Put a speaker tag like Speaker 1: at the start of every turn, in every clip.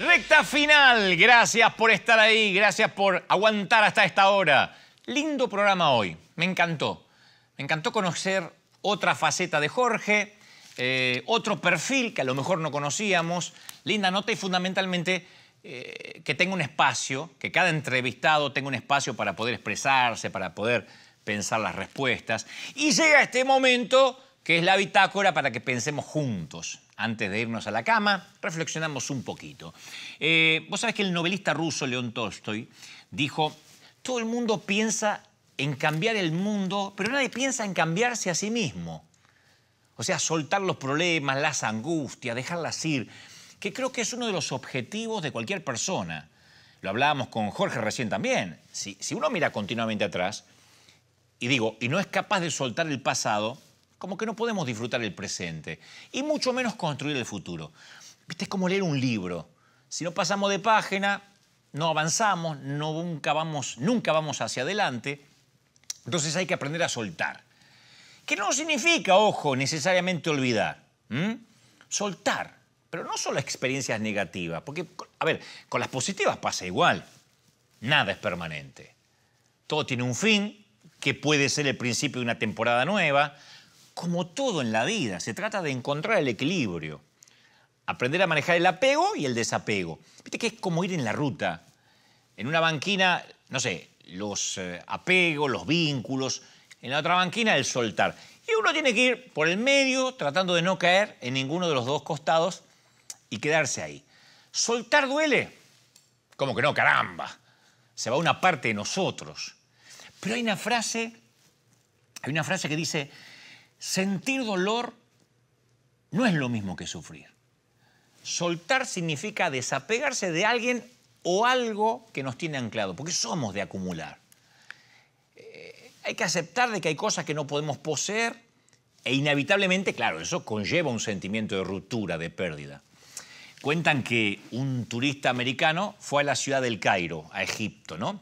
Speaker 1: Recta final, gracias por estar ahí, gracias por aguantar hasta esta hora. Lindo programa hoy, me encantó. Me encantó conocer otra faceta de Jorge, eh, otro perfil que a lo mejor no conocíamos. Linda nota y fundamentalmente eh, que tenga un espacio, que cada entrevistado tenga un espacio para poder expresarse, para poder pensar las respuestas. Y llega este momento que es la bitácora para que pensemos juntos antes de irnos a la cama, reflexionamos un poquito. Eh, vos sabés que el novelista ruso León Tolstoy dijo, todo el mundo piensa en cambiar el mundo, pero nadie piensa en cambiarse a sí mismo. O sea, soltar los problemas, las angustias, dejarlas ir, que creo que es uno de los objetivos de cualquier persona. Lo hablábamos con Jorge recién también. Si, si uno mira continuamente atrás y digo, y no es capaz de soltar el pasado, como que no podemos disfrutar el presente y mucho menos construir el futuro. Viste, es como leer un libro. Si no pasamos de página, no avanzamos, no, nunca, vamos, nunca vamos hacia adelante. Entonces hay que aprender a soltar. Que no significa, ojo, necesariamente olvidar. Soltar. Pero no solo experiencias negativas, porque, a ver, con las positivas pasa igual. Nada es permanente. Todo tiene un fin, que puede ser el principio de una temporada nueva, como todo en la vida, se trata de encontrar el equilibrio. Aprender a manejar el apego y el desapego. Viste que es como ir en la ruta. En una banquina, no sé, los eh, apegos, los vínculos. En la otra banquina, el soltar. Y uno tiene que ir por el medio, tratando de no caer en ninguno de los dos costados y quedarse ahí. ¿Soltar duele? Como que no? Caramba. Se va una parte de nosotros. Pero hay una frase, hay una frase que dice, Sentir dolor no es lo mismo que sufrir. Soltar significa desapegarse de alguien o algo que nos tiene anclado, porque somos de acumular. Eh, hay que aceptar de que hay cosas que no podemos poseer e inevitablemente, claro, eso conlleva un sentimiento de ruptura, de pérdida. Cuentan que un turista americano fue a la ciudad del Cairo, a Egipto, ¿no?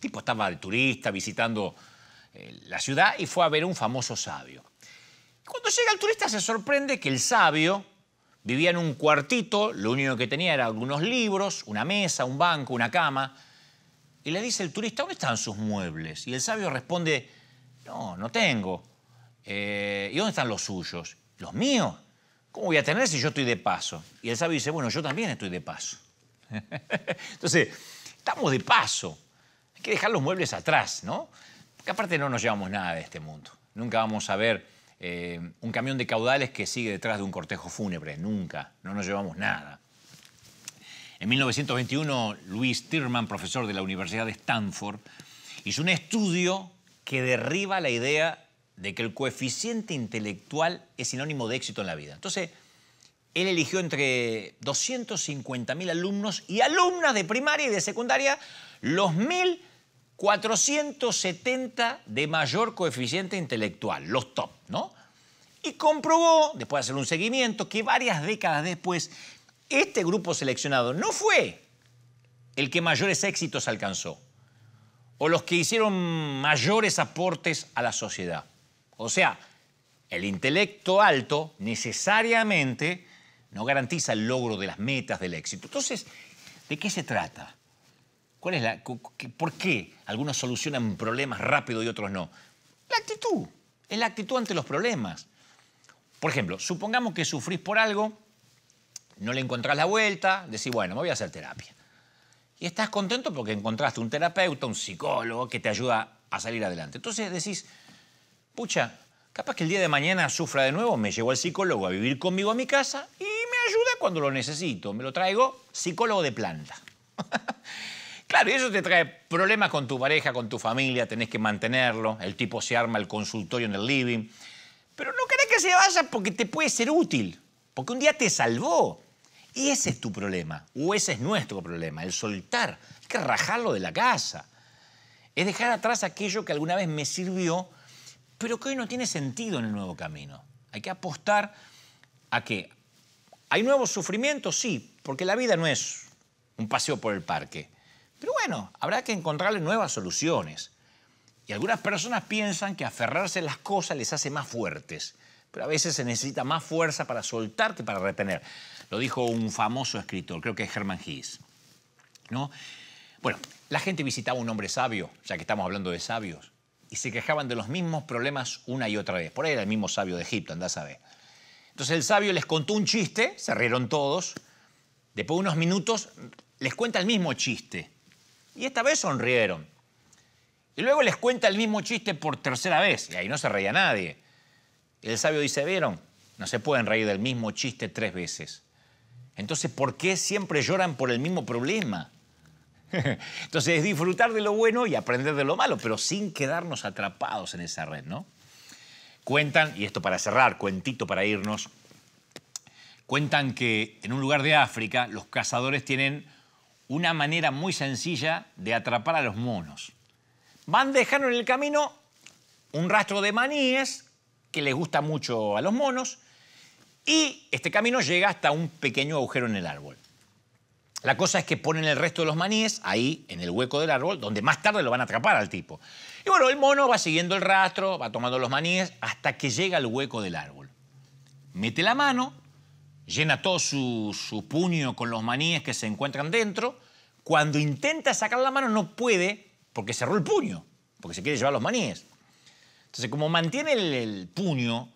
Speaker 1: tipo estaba de turista visitando la ciudad y fue a ver un famoso sabio. Cuando llega el turista se sorprende que el sabio vivía en un cuartito, lo único que tenía era algunos libros, una mesa, un banco, una cama. Y le dice el turista, ¿dónde están sus muebles? Y el sabio responde, no, no tengo. Eh, ¿Y dónde están los suyos? ¿Los míos? ¿Cómo voy a tener si yo estoy de paso? Y el sabio dice, bueno, yo también estoy de paso. Entonces, estamos de paso. Hay que dejar los muebles atrás, ¿no? que aparte no nos llevamos nada de este mundo. Nunca vamos a ver eh, un camión de caudales que sigue detrás de un cortejo fúnebre, nunca, no nos llevamos nada. En 1921, Luis Tierman, profesor de la Universidad de Stanford, hizo un estudio que derriba la idea de que el coeficiente intelectual es sinónimo de éxito en la vida. Entonces, él eligió entre 250.000 alumnos y alumnas de primaria y de secundaria los mil 470 de mayor coeficiente intelectual, los top, ¿no? Y comprobó, después de hacer un seguimiento, que varias décadas después, este grupo seleccionado no fue el que mayores éxitos alcanzó, o los que hicieron mayores aportes a la sociedad. O sea, el intelecto alto necesariamente no garantiza el logro de las metas del éxito. Entonces, ¿de qué se trata? la, ¿Por qué algunos solucionan problemas rápido y otros no? La actitud. Es la actitud ante los problemas. Por ejemplo, supongamos que sufrís por algo, no le encontrás la vuelta, decís, bueno, me voy a hacer terapia. Y estás contento porque encontraste un terapeuta, un psicólogo que te ayuda a salir adelante. Entonces decís, pucha, capaz que el día de mañana sufra de nuevo, me llevo al psicólogo a vivir conmigo a mi casa y me ayuda cuando lo necesito. Me lo traigo psicólogo de planta. Claro, y eso te trae problemas con tu pareja, con tu familia, tenés que mantenerlo, el tipo se arma el consultorio en el living. Pero no querés que se vaya porque te puede ser útil, porque un día te salvó. Y ese es tu problema, o ese es nuestro problema, el soltar. Hay que rajarlo de la casa. Es dejar atrás aquello que alguna vez me sirvió, pero que hoy no tiene sentido en el nuevo camino. Hay que apostar a que hay nuevos sufrimientos, sí, porque la vida no es un paseo por el parque. Pero bueno, habrá que encontrarle nuevas soluciones. Y algunas personas piensan que aferrarse a las cosas les hace más fuertes, pero a veces se necesita más fuerza para soltar que para retener. Lo dijo un famoso escritor, creo que es Herman Hiss. ¿No? Bueno, la gente visitaba a un hombre sabio, ya que estamos hablando de sabios, y se quejaban de los mismos problemas una y otra vez. Por ahí era el mismo sabio de Egipto, andás a ver. Entonces el sabio les contó un chiste, se rieron todos. Después de unos minutos les cuenta el mismo chiste y esta vez sonrieron. Y luego les cuenta el mismo chiste por tercera vez, y ahí no se reía nadie. El sabio dice, ¿vieron? No se pueden reír del mismo chiste tres veces. Entonces, ¿por qué siempre lloran por el mismo problema? Entonces, es disfrutar de lo bueno y aprender de lo malo, pero sin quedarnos atrapados en esa red, ¿no? Cuentan, y esto para cerrar, cuentito para irnos, cuentan que en un lugar de África los cazadores tienen una manera muy sencilla de atrapar a los monos. Van dejando en el camino un rastro de maníes que les gusta mucho a los monos y este camino llega hasta un pequeño agujero en el árbol. La cosa es que ponen el resto de los maníes ahí, en el hueco del árbol, donde más tarde lo van a atrapar al tipo. Y bueno, el mono va siguiendo el rastro, va tomando los maníes hasta que llega al hueco del árbol. Mete la mano llena todo su, puño con los maníes que se encuentran dentro. Cuando intenta sacar la mano no puede porque cerró el puño, porque se quiere llevar los maníes. Entonces, como mantiene el, puño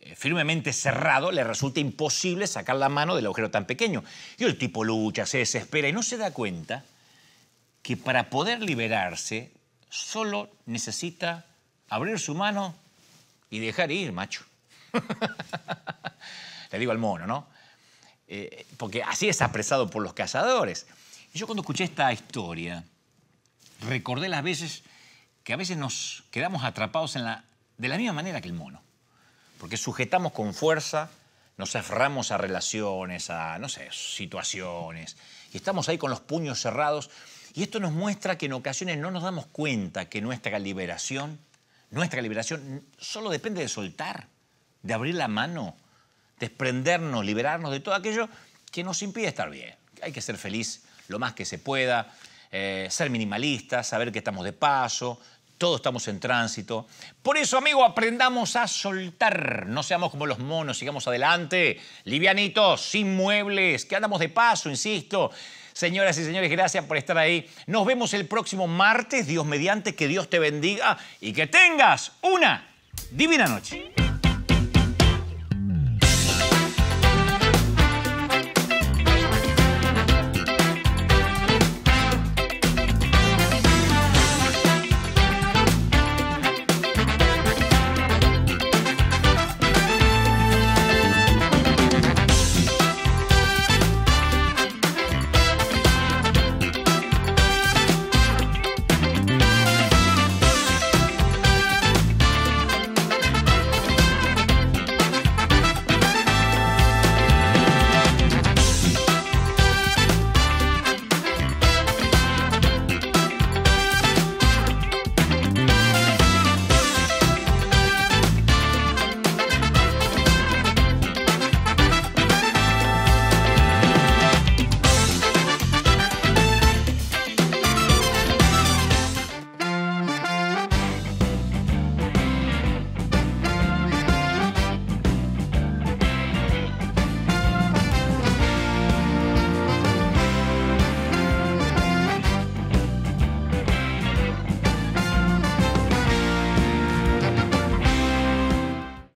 Speaker 1: eh, firmemente cerrado, le resulta imposible sacar la mano del agujero tan pequeño. Y el tipo lucha, se desespera y no se da cuenta que para poder liberarse solo necesita abrir su mano y dejar ir, macho. Le digo al mono, ¿no? Eh, porque así es apresado por los cazadores. Y yo cuando escuché esta historia, recordé las veces que a veces nos quedamos atrapados en la, de la misma manera que el mono, porque sujetamos con fuerza, nos aferramos a relaciones, a, no sé, situaciones, y estamos ahí con los puños cerrados, y esto nos muestra que en ocasiones no nos damos cuenta que nuestra liberación, nuestra liberación solo depende de soltar, de abrir la mano, desprendernos, liberarnos de todo aquello que nos impide estar bien. Hay que ser feliz lo más que se pueda, eh, ser minimalista, saber que estamos de paso, todos estamos en tránsito. Por eso, amigo, aprendamos a soltar. No seamos como los monos, sigamos adelante. Livianitos, sin muebles, que andamos de paso, insisto. Señoras y señores, gracias por estar ahí. Nos vemos el próximo martes, Dios mediante, que Dios te bendiga y que tengas una divina noche.